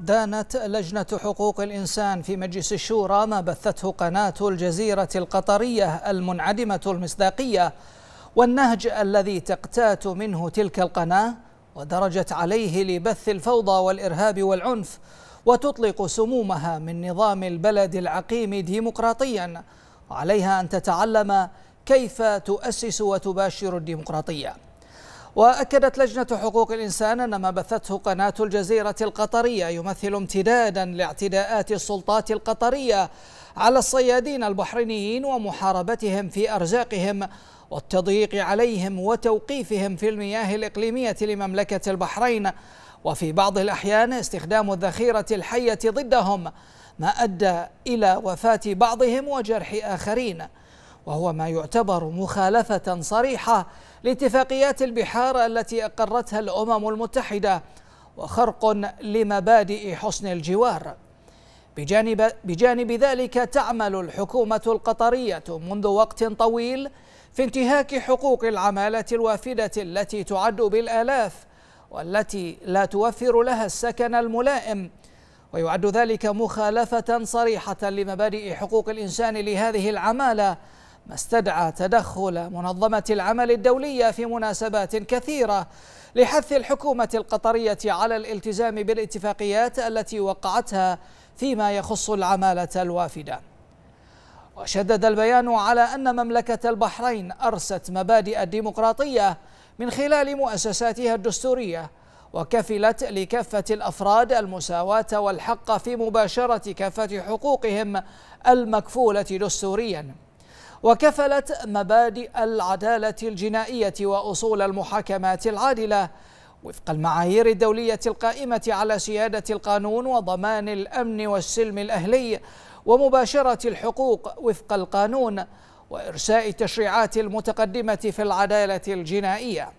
دانت لجنة حقوق الإنسان في مجلس الشورى ما بثته قناة الجزيرة القطرية المنعدمة المصداقية والنهج الذي تقتات منه تلك القناة ودرجت عليه لبث الفوضى والإرهاب والعنف وتطلق سمومها من نظام البلد العقيم ديمقراطيا عليها أن تتعلم كيف تؤسس وتباشر الديمقراطية وأكدت لجنة حقوق الإنسان أن ما بثته قناة الجزيرة القطرية يمثل امتدادا لاعتداءات السلطات القطرية على الصيادين البحرينيين ومحاربتهم في أرزاقهم والتضييق عليهم وتوقيفهم في المياه الإقليمية لمملكة البحرين وفي بعض الأحيان استخدام الذخيرة الحية ضدهم ما أدى إلى وفاة بعضهم وجرح آخرين وهو ما يعتبر مخالفة صريحة لاتفاقيات البحار التي أقرتها الأمم المتحدة وخرق لمبادئ حسن الجوار بجانب, بجانب ذلك تعمل الحكومة القطرية منذ وقت طويل في انتهاك حقوق العمالة الوافدة التي تعد بالآلاف والتي لا توفر لها السكن الملائم ويعد ذلك مخالفة صريحة لمبادئ حقوق الإنسان لهذه العمالة ما استدعى تدخل منظمة العمل الدولية في مناسبات كثيرة لحث الحكومة القطرية على الالتزام بالاتفاقيات التي وقعتها فيما يخص العمالة الوافدة وشدد البيان على أن مملكة البحرين أرست مبادئ الديمقراطية من خلال مؤسساتها الدستورية وكفلت لكافة الأفراد المساواة والحق في مباشرة كافة حقوقهم المكفولة دستورياً وكفلت مبادئ العدالة الجنائية وأصول المحاكمات العادلة وفق المعايير الدولية القائمة على سيادة القانون وضمان الأمن والسلم الأهلي ومباشرة الحقوق وفق القانون وإرساء التشريعات المتقدمة في العدالة الجنائية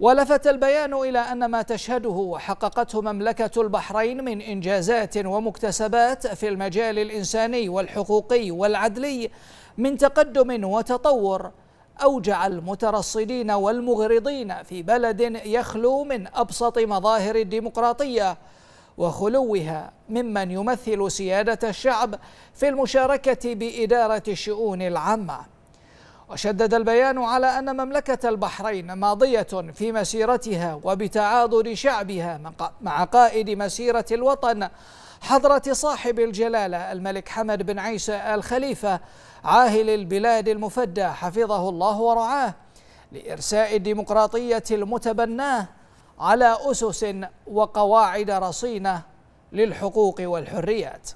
ولفت البيان إلى أن ما تشهده وحققته مملكة البحرين من إنجازات ومكتسبات في المجال الإنساني والحقوقي والعدلي من تقدم وتطور أوجع المترصدين والمغرضين في بلد يخلو من أبسط مظاهر الديمقراطية وخلوها ممن يمثل سيادة الشعب في المشاركة بإدارة الشؤون العامة وشدد البيان على أن مملكة البحرين ماضية في مسيرتها وبتعاضد شعبها مع قائد مسيرة الوطن حضرة صاحب الجلالة الملك حمد بن عيسى الخليفة عاهل البلاد المفدى حفظه الله ورعاه لإرساء الديمقراطية المتبناه على أسس وقواعد رصينة للحقوق والحريات